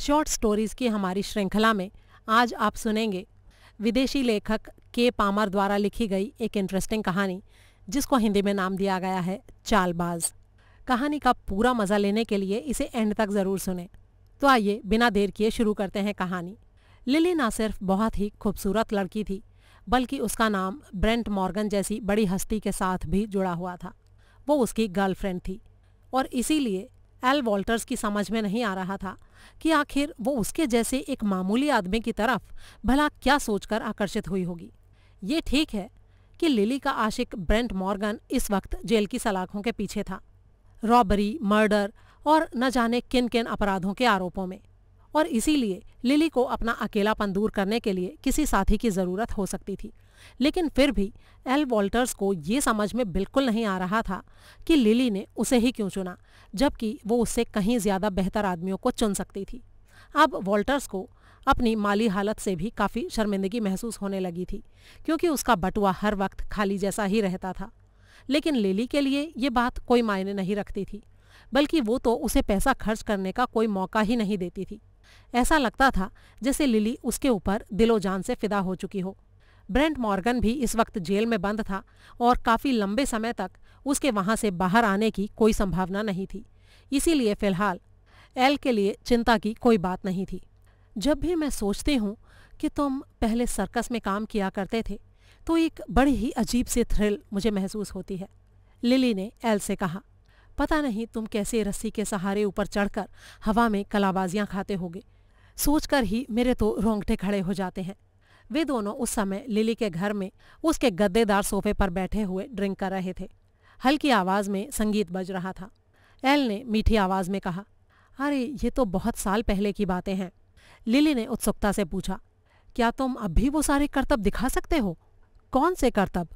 short stories की हमारी श्रृंखला में आज आप सुनेंगे विदेशी लेखक के पामर द्वारा लिखी गई एक इंटरेस्टिंग कहानी जिसको हिंदी में नाम दिया गया है चालबाज कहानी का पूरा मज़ा लेने के लिए इसे एंड तक ज़रूर सुने तो आइए बिना देर किए शुरू करते हैं कहानी लिली ना सिर्फ बहुत ही खूबसूरत लड़की थी बल्कि उसका नाम ब्रेंट मॉर्गन जैसी बड़ी हस्ती के साथ भी जुड़ा हुआ था वो उसकी गर्लफ्रेंड थी और इसीलिए एल वॉल्टर्स की समझ में नहीं आ रहा था कि आखिर वो उसके जैसे एक मामूली आदमी की तरफ भला क्या सोचकर आकर्षित हुई होगी ये ठीक है कि लिली का आशिक ब्रेंट मॉर्गन इस वक्त जेल की सलाखों के पीछे था रॉबरी मर्डर और न जाने किन किन अपराधों के आरोपों में और इसीलिए लिली को अपना अकेलापन दूर करने के लिए किसी साथी की ज़रूरत हो सकती थी लेकिन फिर भी एल वॉल्टर्स को ये समझ में बिल्कुल नहीं आ रहा था कि लिली ने उसे ही क्यों चुना जबकि वो उससे कहीं ज़्यादा बेहतर आदमियों को चुन सकती थी अब वॉल्टर्स को अपनी माली हालत से भी काफ़ी शर्मिंदगी महसूस होने लगी थी क्योंकि उसका बटुआ हर वक्त खाली जैसा ही रहता था लेकिन लिली के लिए ये बात कोई मायने नहीं रखती थी बल्कि वो तो उसे पैसा खर्च करने का कोई मौका ही नहीं देती थी ऐसा लगता था जैसे लिली उसके ऊपर दिलो जान से फिदा हो चुकी हो ब्रेंट मॉर्गन भी इस वक्त जेल में बंद था और काफ़ी लंबे समय तक उसके वहाँ से बाहर आने की कोई संभावना नहीं थी इसीलिए फिलहाल एल के लिए चिंता की कोई बात नहीं थी जब भी मैं सोचती हूँ कि तुम पहले सर्कस में काम किया करते थे तो एक बड़ी ही अजीब सी थ्रिल मुझे महसूस होती है लिली ने एल से कहा पता नहीं तुम कैसे रस्सी के सहारे ऊपर चढ़कर हवा में कलाबाजियां खाते होगे सोचकर ही मेरे तो रोंगटे खड़े हो जाते हैं वे दोनों उस समय लिली के घर में उसके गद्देदार सोफे पर बैठे हुए ड्रिंक कर रहे थे हल्की आवाज़ में संगीत बज रहा था एल ने मीठी आवाज़ में कहा अरे ये तो बहुत साल पहले की बातें हैं लिली ने उत्सुकता से पूछा क्या तुम अब भी वो सारे करतब दिखा सकते हो कौन से करतब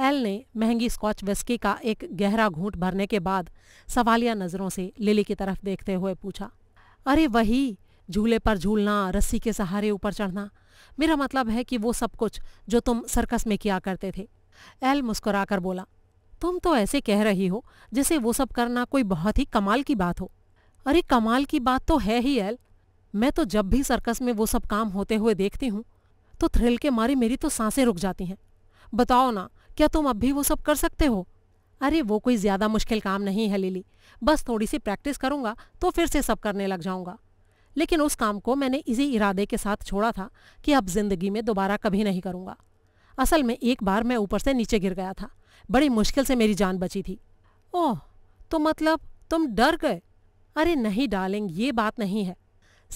एल ने महंगी स्कॉच विस्की का एक गहरा घूंट भरने के बाद सवालिया नज़रों से लिली की तरफ देखते हुए पूछा अरे वही झूले पर झूलना रस्सी के सहारे ऊपर चढ़ना मेरा मतलब है कि वो सब कुछ जो तुम सर्कस में किया करते थे एल मुस्कुराकर बोला तुम तो ऐसे कह रही हो जैसे वो सब करना कोई बहुत ही कमाल की बात हो अरे कमाल की बात तो है ही एल मैं तो जब भी सर्कस में वो सब काम होते हुए देखती हूँ तो थ्रिल के मारे मेरी तो सांसें रुक जाती हैं बताओ ना क्या तुम अब भी वो सब कर सकते हो अरे वो कोई ज़्यादा मुश्किल काम नहीं है लिली बस थोड़ी सी प्रैक्टिस करूंगा तो फिर से सब करने लग जाऊंगा लेकिन उस काम को मैंने इसी इरादे के साथ छोड़ा था कि अब जिंदगी में दोबारा कभी नहीं करूँगा असल में एक बार मैं ऊपर से नीचे गिर गया था बड़ी मुश्किल से मेरी जान बची थी ओह तो मतलब तुम डर गए अरे नहीं डालेंग ये बात नहीं है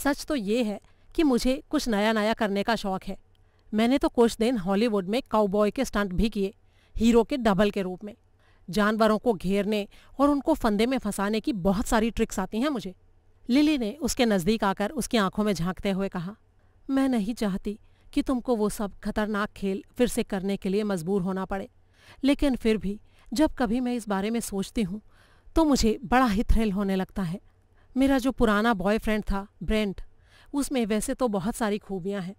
सच तो ये है कि मुझे कुछ नया नया करने का शौक है मैंने तो कुछ दिन हॉलीवुड में काउबॉय के स्टंट भी किए हीरो के डबल के रूप में जानवरों को घेरने और उनको फंदे में फंसाने की बहुत सारी ट्रिक्स आती हैं मुझे लिली ने उसके नज़दीक आकर उसकी आंखों में झांकते हुए कहा मैं नहीं चाहती कि तुमको वो सब खतरनाक खेल फिर से करने के लिए मजबूर होना पड़े लेकिन फिर भी जब कभी मैं इस बारे में सोचती हूँ तो मुझे बड़ा ही थ्रिल होने लगता है मेरा जो पुराना बॉयफ्रेंड था ब्रेंट उसमें वैसे तो बहुत सारी खूबियाँ हैं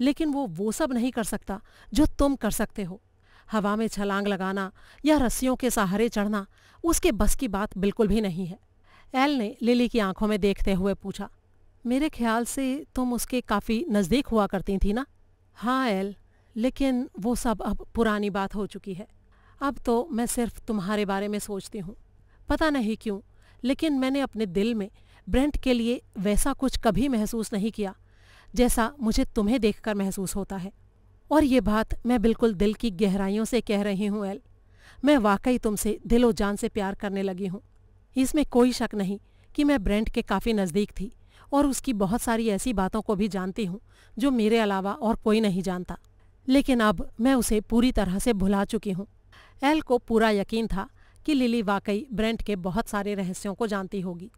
लेकिन वो वो सब नहीं कर सकता जो तुम कर सकते हो हवा में छलांग लगाना या रस्सियों के सहारे चढ़ना उसके बस की बात बिल्कुल भी नहीं है एल ने लिली की आंखों में देखते हुए पूछा मेरे ख्याल से तुम उसके काफ़ी नज़दीक हुआ करती थी ना हाँ एल लेकिन वो सब अब पुरानी बात हो चुकी है अब तो मैं सिर्फ तुम्हारे बारे में सोचती हूँ पता नहीं क्यों लेकिन मैंने अपने दिल में ब्रेंट के लिए वैसा कुछ कभी महसूस नहीं किया जैसा मुझे तुम्हें देखकर महसूस होता है और ये बात मैं बिल्कुल दिल की गहराइयों से कह रही हूँ एल मैं वाकई तुमसे दिलो जान से प्यार करने लगी हूँ इसमें कोई शक नहीं कि मैं ब्रेंट के काफ़ी नज़दीक थी और उसकी बहुत सारी ऐसी बातों को भी जानती हूँ जो मेरे अलावा और कोई नहीं जानता लेकिन अब मैं उसे पूरी तरह से भुला चुकी हूँ एल को पूरा यकीन था कि लिली वाकई ब्रेंट के बहुत सारे रहस्यों को जानती होगी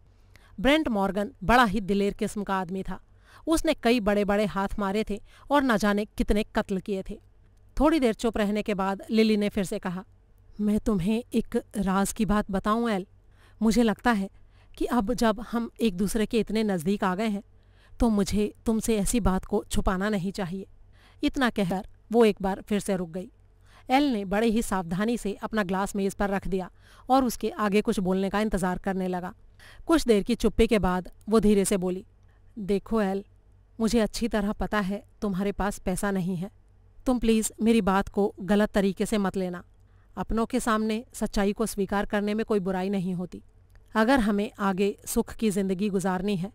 ब्रेंट मॉर्गन बड़ा ही दिलेर किस्म का आदमी था उसने कई बड़े बड़े हाथ मारे थे और न जाने कितने कत्ल किए थे थोड़ी देर चुप रहने के बाद लिली ने फिर से कहा मैं तुम्हें एक राज की बात बताऊं एल मुझे लगता है कि अब जब हम एक दूसरे के इतने नज़दीक आ गए हैं तो मुझे तुमसे ऐसी बात को छुपाना नहीं चाहिए इतना कहकर वो एक बार फिर से रुक गई एल ने बड़े ही सावधानी से अपना ग्लास मेज़ पर रख दिया और उसके आगे कुछ बोलने का इंतज़ार करने लगा कुछ देर की चुप्पी के बाद वो धीरे से बोली देखो एल मुझे अच्छी तरह पता है तुम्हारे पास पैसा नहीं है तुम प्लीज़ मेरी बात को गलत तरीके से मत लेना अपनों के सामने सच्चाई को स्वीकार करने में कोई बुराई नहीं होती अगर हमें आगे सुख की ज़िंदगी गुजारनी है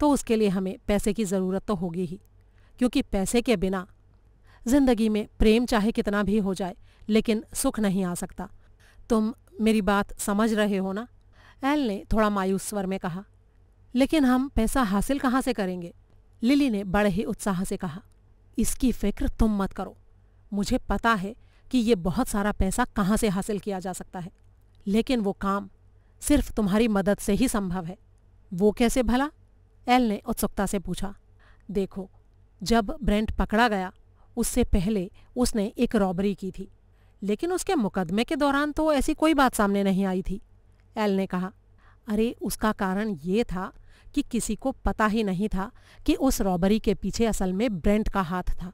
तो उसके लिए हमें पैसे की ज़रूरत तो होगी ही क्योंकि पैसे के बिना ज़िंदगी में प्रेम चाहे कितना भी हो जाए लेकिन सुख नहीं आ सकता तुम मेरी बात समझ रहे हो ना एल ने थोड़ा मायूस स्वर में कहा लेकिन हम पैसा हासिल कहाँ से करेंगे लिली ने बड़े ही उत्साह से कहा इसकी फिक्र तुम मत करो मुझे पता है कि ये बहुत सारा पैसा कहाँ से हासिल किया जा सकता है लेकिन वो काम सिर्फ तुम्हारी मदद से ही संभव है वो कैसे भला एल ने उत्सुकता से पूछा देखो जब ब्रेंट पकड़ा गया उससे पहले उसने एक रॉबरी की थी लेकिन उसके मुकदमे के दौरान तो ऐसी कोई बात सामने नहीं आई थी एल ने कहा अरे उसका कारण ये था कि किसी को पता ही नहीं था कि उस रॉबरी के पीछे असल में ब्रेंट का हाथ था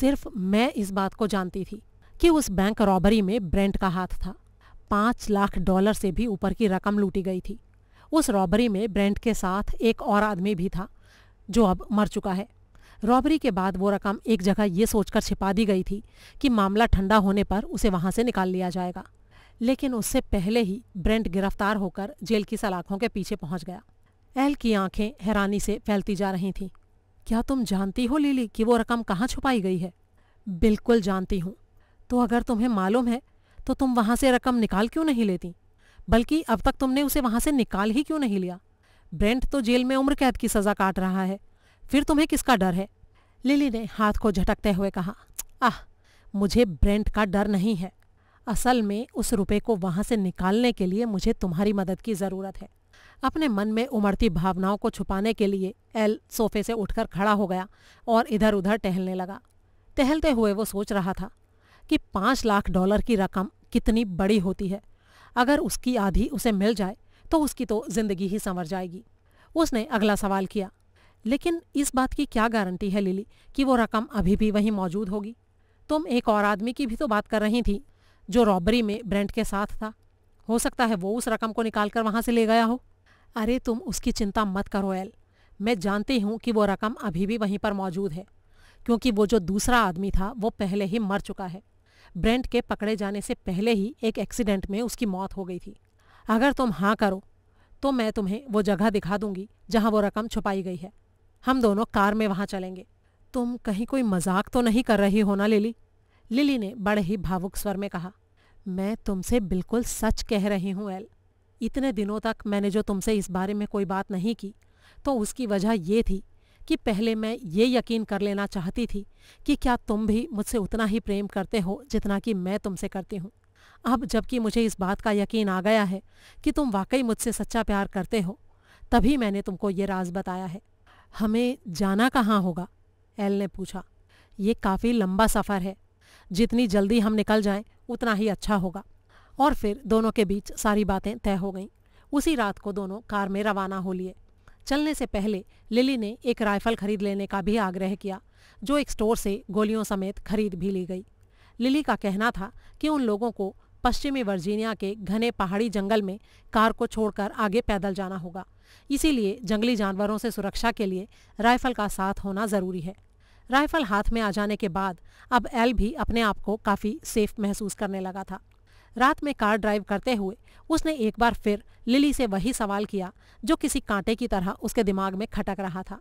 सिर्फ मैं इस बात को जानती थी कि उस बैंक रॉबरी में ब्रेंट का हाथ था पाँच लाख डॉलर से भी ऊपर की रकम लूटी गई थी उस रॉबरी में ब्रेंट के साथ एक और आदमी भी था जो अब मर चुका है रॉबरी के बाद वो रकम एक जगह ये सोचकर छिपा दी गई थी कि मामला ठंडा होने पर उसे वहाँ से निकाल लिया जाएगा लेकिन उससे पहले ही ब्रेंट गिरफ्तार होकर जेल की सलाखों के पीछे पहुंच गया एल की आंखें हैरानी से फैलती जा रही थीं क्या तुम जानती हो लीली कि वो रकम कहाँ छुपाई गई है बिल्कुल जानती हूँ तो अगर तुम्हें मालूम है तो तुम वहां से रकम निकाल क्यों नहीं लेती बल्कि अब तक तुमने उसे वहां से निकाल ही क्यों नहीं लिया ब्रेंट तो जेल में उम्र कैद की सजा काट रहा है फिर तुम्हें किसका डर है लिली ने हाथ को झटकते हुए कहा आह मुझे ब्रेंट का डर नहीं है असल में उस रुपए को वहां से निकालने के लिए मुझे तुम्हारी मदद की ज़रूरत है अपने मन में उमड़ती भावनाओं को छुपाने के लिए एल सोफे से उठकर खड़ा हो गया और इधर उधर टहलने लगा टहलते हुए वो सोच रहा था कि पाँच लाख डॉलर की रकम कितनी बड़ी होती है अगर उसकी आधी उसे मिल जाए तो उसकी तो जिंदगी ही संवर जाएगी उसने अगला सवाल किया लेकिन इस बात की क्या गारंटी है लिली कि वो रकम अभी भी वहीं मौजूद होगी तुम एक और आदमी की भी तो बात कर रही थी जो रॉबरी में ब्रेंट के साथ था हो सकता है वो उस रकम को निकाल कर वहां से ले गया हो अरे तुम उसकी चिंता मत करो एल मैं जानती हूँ कि वो रकम अभी भी वहीं पर मौजूद है क्योंकि वो जो दूसरा आदमी था वो पहले ही मर चुका है ब्रेंट के पकड़े जाने से पहले ही एक एक्सीडेंट में उसकी मौत हो गई थी अगर तुम हाँ करो तो मैं तुम्हें वो जगह दिखा दूंगी जहाँ वो रकम छुपाई गई है हम दोनों कार में वहाँ चलेंगे तुम कहीं कोई मजाक तो नहीं कर रही हो ना लिली लिली ने बड़े ही भावुक स्वर में कहा मैं तुमसे बिल्कुल सच कह रही हूँ एल इतने दिनों तक मैंने जो तुमसे इस बारे में कोई बात नहीं की तो उसकी वजह ये थी कि पहले मैं ये यकीन कर लेना चाहती थी कि क्या तुम भी मुझसे उतना ही प्रेम करते हो जितना कि मैं तुमसे करती हूँ अब जबकि मुझे इस बात का यकीन आ गया है कि तुम वाकई मुझसे सच्चा प्यार करते हो तभी मैंने तुमको ये राज बताया है हमें जाना कहाँ होगा एल ने पूछा ये काफ़ी लंबा सफ़र है जितनी जल्दी हम निकल जाएं उतना ही अच्छा होगा और फिर दोनों के बीच सारी बातें तय हो गईं उसी रात को दोनों कार में रवाना हो लिए चलने से पहले लिली ने एक राइफल खरीद लेने का भी आग्रह किया जो एक स्टोर से गोलियों समेत खरीद भी ली गई लिली का कहना था कि उन लोगों को पश्चिमी वर्जीनिया के घने पहाड़ी जंगल में कार को छोड़कर आगे पैदल जाना होगा इसीलिए जंगली जानवरों से सुरक्षा के लिए राइफल का साथ होना जरूरी है राइफल हाथ में आ जाने के बाद अब एल भी अपने आप को काफ़ी सेफ महसूस करने लगा था रात में कार ड्राइव करते हुए उसने एक बार फिर लिली से वही सवाल किया जो किसी कांटे की तरह उसके दिमाग में खटक रहा था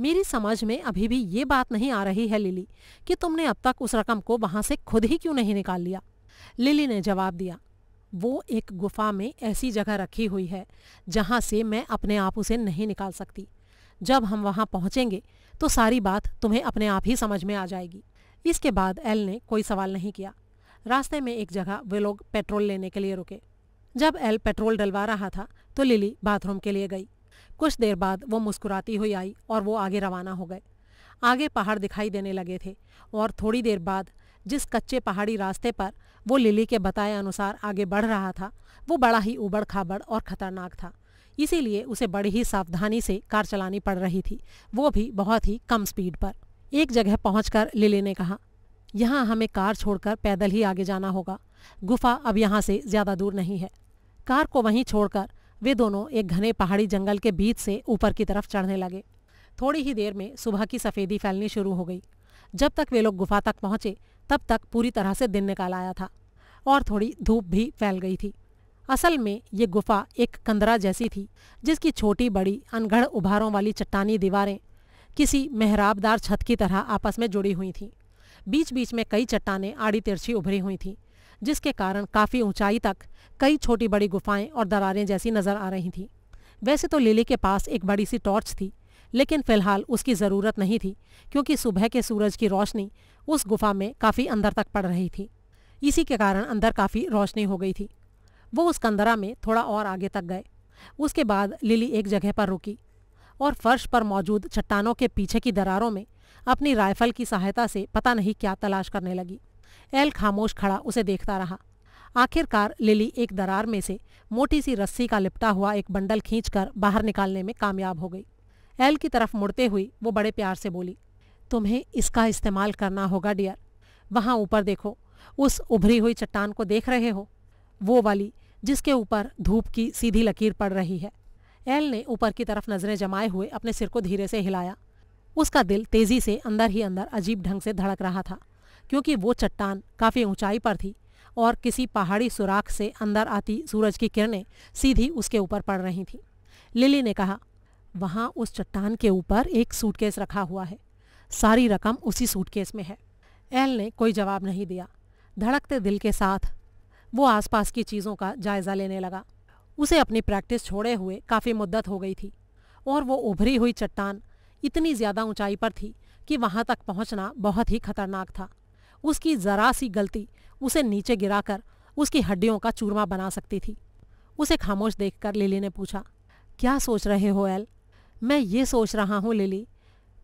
मेरी समझ में अभी भी ये बात नहीं आ रही है लिली कि तुमने अब तक उस रकम को वहां से खुद ही क्यों नहीं निकाल लिया लिली ने जवाब दिया वो एक गुफा में ऐसी जगह रखी हुई है जहां से मैं अपने आप उसे नहीं निकाल सकती जब हम वहां पहुंचेंगे तो सारी बात तुम्हें अपने आप ही समझ में आ जाएगी इसके बाद एल ने कोई सवाल नहीं किया रास्ते में एक जगह वे लोग पेट्रोल लेने के लिए रुके जब एल पेट्रोल डलवा रहा था तो लिली बाथरूम के लिए गई कुछ देर बाद वो मुस्कुराती हुई आई और वो आगे रवाना हो गए आगे पहाड़ दिखाई देने लगे थे और थोड़ी देर बाद जिस कच्चे पहाड़ी रास्ते पर वो लिली के बताए अनुसार आगे बढ़ रहा था वो बड़ा ही उबड़ खाबड़ और खतरनाक था इसीलिए उसे बड़ी ही सावधानी से कार चलानी पड़ रही थी वो भी बहुत ही कम स्पीड पर एक जगह पहुंचकर लिली ने कहा यहाँ हमें कार छोड़कर पैदल ही आगे जाना होगा गुफा अब यहाँ से ज़्यादा दूर नहीं है कार को वहीं छोड़कर वे दोनों एक घने पहाड़ी जंगल के बीच से ऊपर की तरफ चढ़ने लगे थोड़ी ही देर में सुबह की सफ़ेदी फैलनी शुरू हो गई जब तक वे लोग गुफा तक पहुँचे तब तक पूरी तरह से दिन निकाल आया था और थोड़ी धूप भी फैल गई थी असल में ये गुफा एक कंदरा जैसी थी जिसकी छोटी बड़ी अनगढ़ उभारों वाली चट्टानी दीवारें किसी मेहराबदार छत की तरह आपस में जुड़ी हुई थीं बीच बीच में कई चट्टाने आड़ी तिरछी उभरी हुई थीं जिसके कारण काफ़ी ऊंचाई तक कई छोटी बड़ी गुफाएं और दरारें जैसी नज़र आ रही थीं वैसे तो लिली के पास एक बड़ी सी टॉर्च थी लेकिन फ़िलहाल उसकी ज़रूरत नहीं थी क्योंकि सुबह के सूरज की रोशनी उस गुफा में काफ़ी अंदर तक पड़ रही थी इसी के कारण अंदर काफ़ी रोशनी हो गई थी वो उस कंदरा में थोड़ा और आगे तक गए उसके बाद लिली एक जगह पर रुकी और फर्श पर मौजूद चट्टानों के पीछे की दरारों में अपनी राइफल की सहायता से पता नहीं क्या तलाश करने लगी एल खामोश खड़ा उसे देखता रहा आखिरकार लिली एक दरार में से मोटी सी रस्सी का लिपटा हुआ एक बंडल खींचकर बाहर निकालने में कामयाब हो गई एल की तरफ मुड़ते हुई वो बड़े प्यार से बोली तुम्हें इसका इस्तेमाल करना होगा डियर वहाँ ऊपर देखो उस उभरी हुई चट्टान को देख रहे हो वो वाली जिसके ऊपर धूप की सीधी लकीर पड़ रही है एल ने ऊपर की तरफ नजरें जमाए हुए अपने सिर को धीरे से हिलाया उसका दिल तेजी से अंदर ही अंदर अजीब ढंग से धड़क रहा था क्योंकि वो चट्टान काफ़ी ऊंचाई पर थी और किसी पहाड़ी सुराख से अंदर आती सूरज की किरणें सीधी उसके ऊपर पड़ रही थीं लिली ने कहा वहाँ उस चट्टान के ऊपर एक सूटकेस रखा हुआ है सारी रकम उसी सूटकेस में है एल ने कोई जवाब नहीं दिया धड़कते दिल के साथ वो आसपास की चीज़ों का जायज़ा लेने लगा उसे अपनी प्रैक्टिस छोड़े हुए काफ़ी मुद्दत हो गई थी और वो उभरी हुई चट्टान इतनी ज्यादा ऊंचाई पर थी कि वहां तक पहुंचना बहुत ही खतरनाक था उसकी जरा सी गलती उसे नीचे गिराकर उसकी हड्डियों का चूरमा बना सकती थी उसे खामोश देखकर लिली ने पूछा क्या सोच रहे हो एल मैं ये सोच रहा हूँ लिली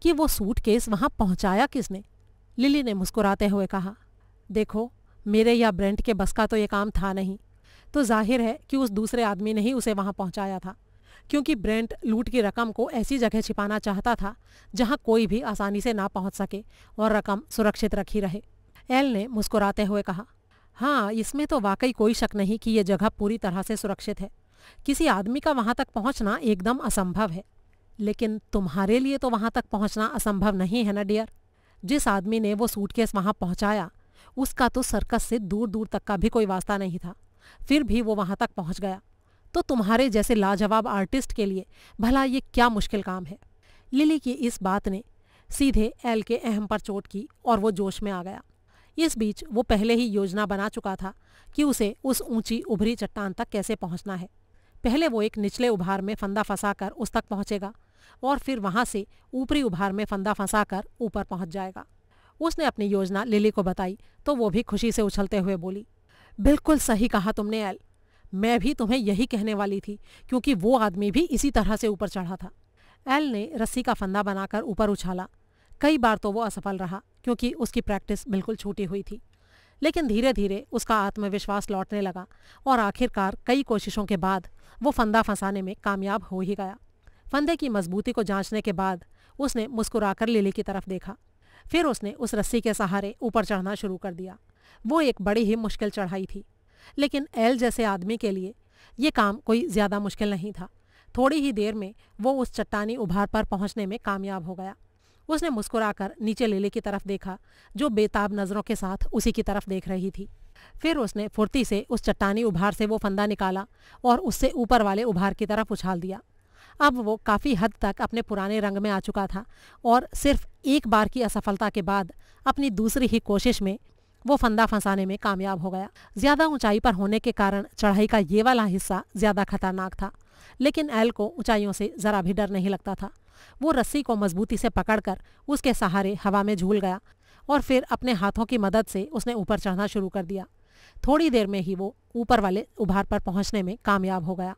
कि वो सूट केस वहाँ पहुँचाया किसने लिली ने मुस्कुराते हुए कहा देखो मेरे या ब्रेंट के बस का तो ये काम था नहीं तो जाहिर है कि उस दूसरे आदमी ने ही उसे वहाँ पहुँचाया था क्योंकि ब्रेंट लूट की रकम को ऐसी जगह छिपाना चाहता था जहां कोई भी आसानी से ना पहुंच सके और रकम सुरक्षित रखी रहे एल ने मुस्कुराते हुए कहा हाँ इसमें तो वाकई कोई शक नहीं कि यह जगह पूरी तरह से सुरक्षित है किसी आदमी का वहां तक पहुंचना एकदम असंभव है लेकिन तुम्हारे लिए तो वहां तक पहुंचना असंभव नहीं है ना डियर जिस आदमी ने वो सूटकेस वहां पहुंचाया उसका तो सर्कस से दूर दूर तक का भी कोई वास्ता नहीं था फिर भी वो वहां तक पहुंच गया तो तुम्हारे जैसे लाजवाब आर्टिस्ट के लिए भला ये क्या मुश्किल काम है लिली की इस बात ने सीधे एल के अहम पर चोट की और वो जोश में आ गया इस बीच वो पहले ही योजना बना चुका था कि उसे उस ऊंची उभरी चट्टान तक कैसे पहुंचना है पहले वो एक निचले उभार में फंदा फंसाकर उस तक पहुंचेगा और फिर वहां से ऊपरी उभार में फंदा फंसाकर ऊपर पहुंच जाएगा उसने अपनी योजना लिली को बताई तो वो भी खुशी से उछलते हुए बोली बिल्कुल सही कहा तुमने एल मैं भी तुम्हें यही कहने वाली थी क्योंकि वो आदमी भी इसी तरह से ऊपर चढ़ा था एल ने रस्सी का फंदा बनाकर ऊपर उछाला कई बार तो वो असफल रहा क्योंकि उसकी प्रैक्टिस बिल्कुल छूटी हुई थी लेकिन धीरे धीरे उसका आत्मविश्वास लौटने लगा और आखिरकार कई कोशिशों के बाद वो फंदा फंसाने में कामयाब हो ही गया फंदे की मजबूती को जांचने के बाद उसने मुस्कुराकर लिली की तरफ देखा फिर उसने उस रस्सी के सहारे ऊपर चढ़ना शुरू कर दिया वो एक बड़ी ही मुश्किल चढ़ाई थी लेकिन एल जैसे आदमी के लिए ये काम कोई ज़्यादा मुश्किल नहीं था थोड़ी ही देर में वो उस चट्टानी उभार पर पहुंचने में कामयाब हो गया उसने मुस्कुराकर नीचे लेले की तरफ देखा जो बेताब नज़रों के साथ उसी की तरफ देख रही थी फिर उसने फुर्ती से उस चट्टानी उभार से वो फंदा निकाला और उससे ऊपर वाले उभार की तरफ उछाल दिया अब वो काफ़ी हद तक अपने पुराने रंग में आ चुका था और सिर्फ एक बार की असफलता के बाद अपनी दूसरी ही कोशिश में वो फंदा फंसाने में कामयाब हो गया ज्यादा ऊंचाई पर होने के कारण चढ़ाई का ये वाला हिस्सा ज्यादा खतरनाक था लेकिन एल को ऊंचाइयों से जरा भी डर नहीं लगता था वो रस्सी को मजबूती से पकड़कर उसके सहारे हवा में झूल गया और फिर अपने हाथों की मदद से उसने ऊपर चढ़ना शुरू कर दिया थोड़ी देर में ही वो ऊपर वाले उभार पर पहुंचने में कामयाब हो गया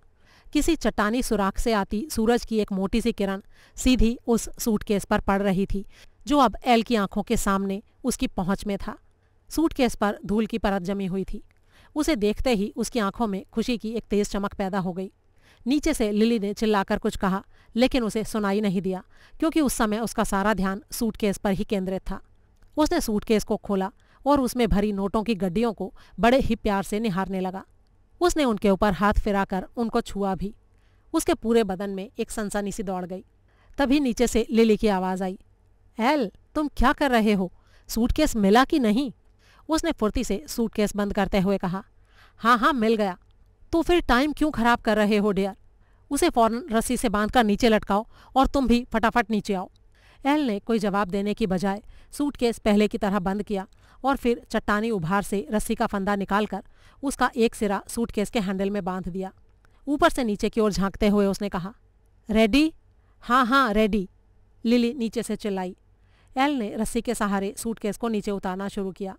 किसी चट्टानी सुराख से आती सूरज की एक मोटी सी किरण सीधी उस सूटकेस पर पड़ रही थी जो अब एल की आंखों के सामने उसकी पहुंच में था सूटकेस पर धूल की परत जमी हुई थी उसे देखते ही उसकी आंखों में खुशी की एक तेज चमक पैदा हो गई नीचे से लिली ने चिल्लाकर कुछ कहा लेकिन उसे सुनाई नहीं दिया क्योंकि उस समय उसका सारा ध्यान सूटकेस पर ही केंद्रित था उसने सूटकेस को खोला और उसमें भरी नोटों की गड्डियों को बड़े ही प्यार से निहारने लगा उसने उनके ऊपर हाथ फिराकर उनको छुआ भी उसके पूरे बदन में एक सनसनी सी दौड़ गई तभी नीचे से लिली की आवाज़ आई एल तुम क्या कर रहे हो सूटकेस मिला कि नहीं उसने फुर्ती से सूटकेस बंद करते हुए कहा हाँ हाँ मिल गया तो फिर टाइम क्यों खराब कर रहे हो डियर उसे फौरन रस्सी से बांधकर नीचे लटकाओ और तुम भी फटाफट नीचे आओ एल ने कोई जवाब देने की बजाय सूटकेस पहले की तरह बंद किया और फिर चट्टानी उभार से रस्सी का फंदा निकालकर उसका एक सिरा सूटकेस के हैंडल में बांध दिया ऊपर से नीचे की ओर झांकते हुए उसने कहा रेडी हाँ हाँ रेडी लिली नीचे से चिल्लाई एल ने रस्सी के सहारे सूटकेस को नीचे उतारना शुरू किया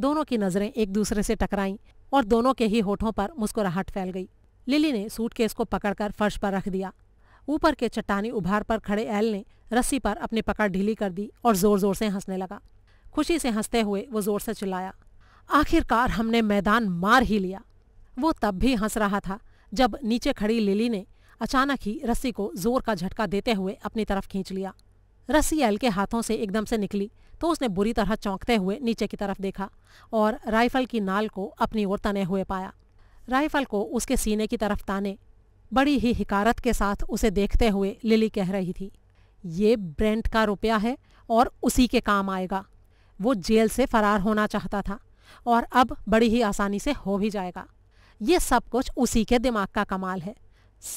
दोनों की नज़रें एक दूसरे से टकराईं और दोनों के ही होठों पर मुस्कुराहट फैल गई लिली ने सूटकेस को पकड़कर फर्श पर रख दिया ऊपर के चट्टानी उभार पर खड़े एल ने रस्सी पर अपनी पकड़ ढीली कर दी और जोर जोर से हंसने लगा खुशी से हंसते हुए वो जोर से चिल्लाया आखिरकार हमने मैदान मार ही लिया वो तब भी हंस रहा था जब नीचे खड़ी लिली ने अचानक ही रस्सी को जोर का झटका देते हुए अपनी तरफ खींच लिया रस्सी एल के हाथों से एकदम से निकली तो उसने बुरी तरह चौंकते हुए नीचे की तरफ देखा और राइफल की नाल को अपनी ओर तने हुए पाया राइफल को उसके सीने की तरफ ताने बड़ी ही हिकारत के साथ उसे देखते हुए लिली कह रही थी ये ब्रेंट का रुपया है और उसी के काम आएगा वो जेल से फरार होना चाहता था और अब बड़ी ही आसानी से हो भी जाएगा ये सब कुछ उसी के दिमाग का कमाल है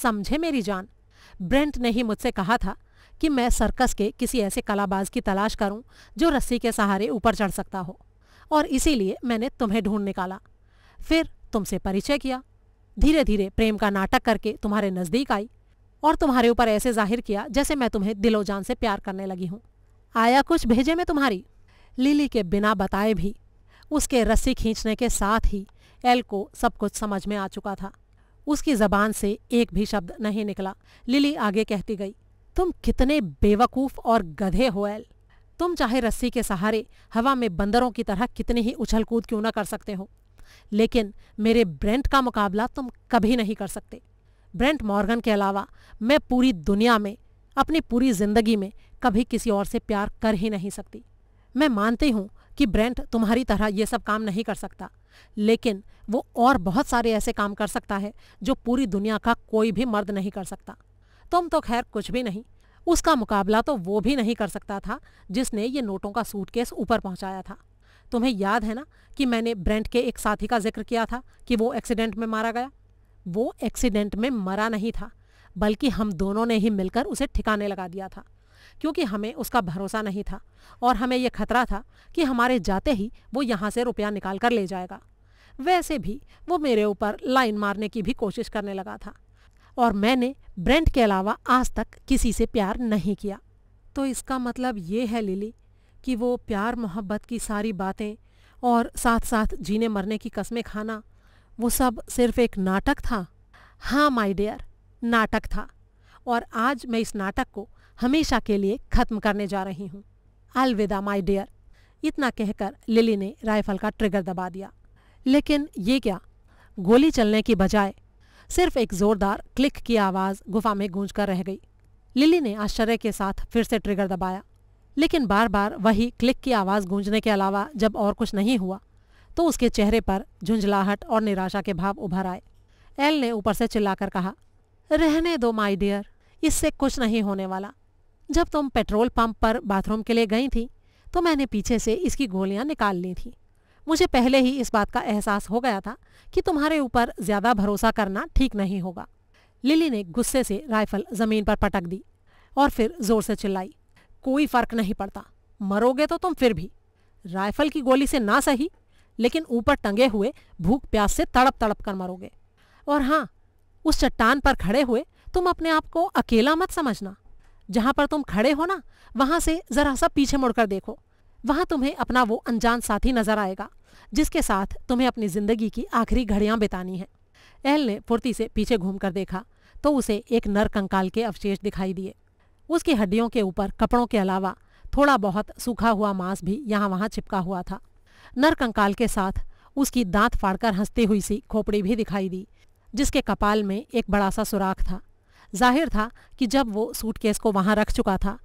समझे मेरी जान ब्रेंट ने ही मुझसे कहा था कि मैं सर्कस के किसी ऐसे कलाबाज की तलाश करूं जो रस्सी के सहारे ऊपर चढ़ सकता हो और इसीलिए मैंने तुम्हें ढूंढ निकाला फिर तुमसे परिचय किया धीरे धीरे प्रेम का नाटक करके तुम्हारे नज़दीक आई और तुम्हारे ऊपर ऐसे जाहिर किया जैसे मैं तुम्हें दिलोजान से प्यार करने लगी हूँ आया कुछ भेजे मैं तुम्हारी लिली के बिना बताए भी उसके रस्सी खींचने के साथ ही एल को सब कुछ समझ में आ चुका था उसकी जबान से एक भी शब्द नहीं निकला लिली आगे कहती गई तुम कितने बेवकूफ और गधे हो एल तुम चाहे रस्सी के सहारे हवा में बंदरों की तरह कितनी ही उछल कूद क्यों ना कर सकते हो लेकिन मेरे ब्रेंट का मुकाबला तुम कभी नहीं कर सकते ब्रेंट मॉर्गन के अलावा मैं पूरी दुनिया में अपनी पूरी जिंदगी में कभी किसी और से प्यार कर ही नहीं सकती मैं मानती हूँ कि ब्रेंट तुम्हारी तरह ये सब काम नहीं कर सकता लेकिन वो और बहुत सारे ऐसे काम कर सकता है जो पूरी दुनिया का कोई भी मर्द नहीं कर सकता तुम तो खैर कुछ भी नहीं उसका मुकाबला तो वो भी नहीं कर सकता था जिसने ये नोटों का सूटकेस ऊपर पहुंचाया था तुम्हें याद है ना कि मैंने ब्रेंट के एक साथी का जिक्र किया था कि वो एक्सीडेंट में मारा गया वो एक्सीडेंट में मरा नहीं था बल्कि हम दोनों ने ही मिलकर उसे ठिकाने लगा दिया था क्योंकि हमें उसका भरोसा नहीं था और हमें यह खतरा था कि हमारे जाते ही वो यहाँ से रुपया निकाल कर ले जाएगा वैसे भी वो मेरे ऊपर लाइन मारने की भी कोशिश करने लगा था और मैंने ब्रेंट के अलावा आज तक किसी से प्यार नहीं किया तो इसका मतलब ये है लिली कि वो प्यार मोहब्बत की सारी बातें और साथ साथ जीने मरने की कस्में खाना वो सब सिर्फ एक नाटक था हाँ माई डियर नाटक था और आज मैं इस नाटक को हमेशा के लिए ख़त्म करने जा रही हूँ अलविदा माई डियर इतना कहकर लिली ने राइफल का ट्रिगर दबा दिया लेकिन ये क्या गोली चलने की बजाय सिर्फ एक जोरदार क्लिक की आवाज गुफा में गूंज कर रह गई लिली ने आश्चर्य के साथ फिर से ट्रिगर दबाया लेकिन बार बार वही क्लिक की आवाज गूंजने के अलावा जब और कुछ नहीं हुआ तो उसके चेहरे पर झुंझलाहट और निराशा के भाव उभर आए एल ने ऊपर से चिल्लाकर कहा रहने दो माई डियर इससे कुछ नहीं होने वाला जब तुम पेट्रोल पंप पर बाथरूम के लिए गई थी तो मैंने पीछे से इसकी गोलियां निकाल ली थीं मुझे पहले ही इस बात का एहसास हो गया था कि तुम्हारे ऊपर ज़्यादा भरोसा करना ठीक नहीं होगा लिली ने गुस्से से राइफल ज़मीन पर पटक दी और फिर ज़ोर से चिल्लाई कोई फ़र्क नहीं पड़ता मरोगे तो तुम फिर भी राइफल की गोली से ना सही लेकिन ऊपर टंगे हुए भूख प्यास से तड़प तड़प कर मरोगे और हाँ उस चट्टान पर खड़े हुए तुम अपने आप को अकेला मत समझना जहां पर तुम खड़े हो ना वहां से ज़रा सा पीछे मुड़कर देखो वहां तुम्हें अपना वो अनजान साथी नजर आएगा जिसके साथ तुम्हें अपनी जिंदगी की आखिरी घड़ियां बितानी है एहल ने फुर्ती से पीछे घूमकर देखा तो उसे एक नर कंकाल के अवशेष दिखाई दिए उसकी हड्डियों के ऊपर कपड़ों के अलावा थोड़ा बहुत सूखा हुआ मांस भी यहाँ वहाँ चिपका हुआ था नर कंकाल के साथ उसकी दांत फाड़कर हंसती हुई सी खोपड़ी भी दिखाई दी जिसके कपाल में एक बड़ा सा सुराख था जाहिर था कि जब वो सूटकेस को वहां रख चुका था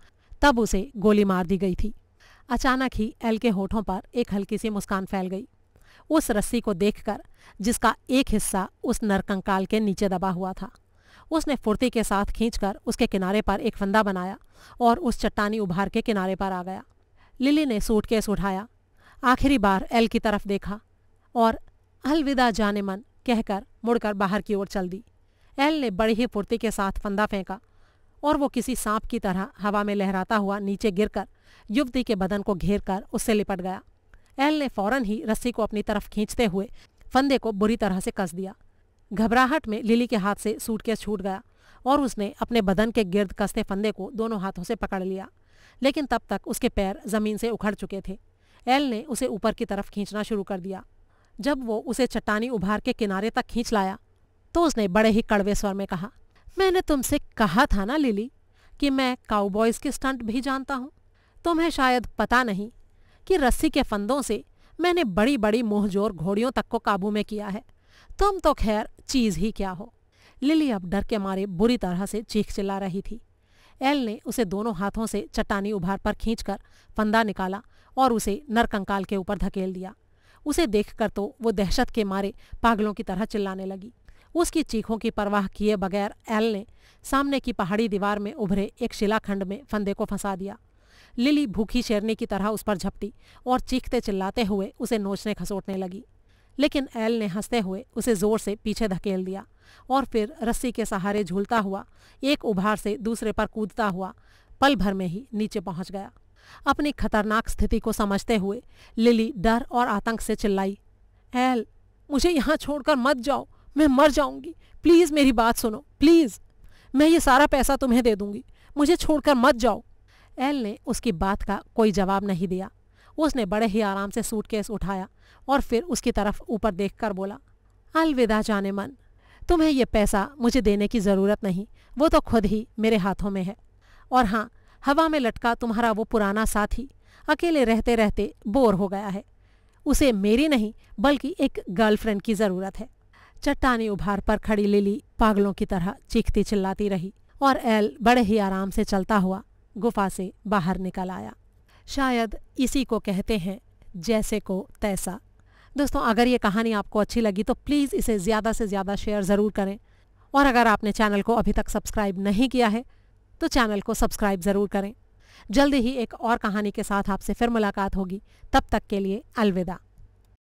तब उसे गोली मार दी गई थी अचानक ही एल के होठों पर एक हल्की सी मुस्कान फैल गई उस रस्सी को देखकर जिसका एक हिस्सा उस नरकंकाल के नीचे दबा हुआ था उसने फुर्ती के साथ खींचकर उसके किनारे पर एक फंदा बनाया और उस चट्टानी उभार के किनारे पर आ गया लिली ने सूटकेस उठाया आखिरी बार एल की तरफ देखा और अलविदा जाने मन कहकर मुड़कर बाहर की ओर चल दी एल ने बड़ी ही फुर्ती के साथ फंदा फेंका और वो किसी सांप की तरह हवा में लहराता हुआ नीचे गिरकर युवती के बदन को घेर कर उससे लिपट गया एल ने फौरन ही रस्सी को अपनी तरफ खींचते हुए फंदे को बुरी तरह से कस दिया घबराहट में लिली के हाथ से के छूट गया और उसने अपने बदन के गिर्द कसते फंदे को दोनों हाथों से पकड़ लिया लेकिन तब तक उसके पैर जमीन से उखड़ चुके थे एल ने उसे ऊपर की तरफ खींचना शुरू कर दिया जब वो उसे चट्टानी उभार के किनारे तक खींच लाया तो उसने बड़े ही कड़वे स्वर में कहा मैंने तुमसे कहा था ना लिली कि मैं काउबॉयज़ के स्टंट भी जानता हूँ तुम्हें शायद पता नहीं कि रस्सी के फंदों से मैंने बड़ी बड़ी मोहजोर घोड़ियों तक को काबू में किया है तुम तो खैर चीज ही क्या हो लिली अब डर के मारे बुरी तरह से चीख चिल्ला रही थी एल ने उसे दोनों हाथों से चट्टानी उभार पर खींचकर फंदा निकाला और उसे नरकंकाल के ऊपर धकेल दिया उसे देखकर तो वो दहशत के मारे पागलों की तरह चिल्लाने लगी उसकी चीखों की परवाह किए बगैर एल ने सामने की पहाड़ी दीवार में उभरे एक शिलाखंड में फंदे को फंसा दिया लिली भूखी शेरनी की तरह उस पर झपटी और चीखते चिल्लाते हुए उसे नोचने खसोटने लगी लेकिन एल ने हंसते हुए उसे जोर से पीछे धकेल दिया और फिर रस्सी के सहारे झूलता हुआ एक उभार से दूसरे पर कूदता हुआ पल भर में ही नीचे पहुंच गया अपनी खतरनाक स्थिति को समझते हुए लिली डर और आतंक से चिल्लाई एल मुझे यहाँ छोड़कर मत जाओ मैं मर जाऊंगी प्लीज़ मेरी बात सुनो प्लीज़ मैं ये सारा पैसा तुम्हें दे दूंगी मुझे छोड़कर मत जाओ एल ने उसकी बात का कोई जवाब नहीं दिया उसने बड़े ही आराम से सूटकेस उठाया और फिर उसकी तरफ ऊपर देखकर बोला अलविदा जाने मन तुम्हें यह पैसा मुझे देने की ज़रूरत नहीं वो तो खुद ही मेरे हाथों में है और हाँ हवा में लटका तुम्हारा वो पुराना साथी अकेले रहते रहते बोर हो गया है उसे मेरी नहीं बल्कि एक गर्लफ्रेंड की ज़रूरत है चट्टानी उभार पर खड़ी लिली पागलों की तरह चीखती चिल्लाती रही और एल बड़े ही आराम से चलता हुआ गुफा से बाहर निकल आया शायद इसी को कहते हैं जैसे को तैसा दोस्तों अगर ये कहानी आपको अच्छी लगी तो प्लीज़ इसे ज़्यादा से ज़्यादा शेयर ज़रूर करें और अगर आपने चैनल को अभी तक सब्सक्राइब नहीं किया है तो चैनल को सब्सक्राइब ज़रूर करें जल्दी ही एक और कहानी के साथ आपसे फिर मुलाकात होगी तब तक के लिए अलविदा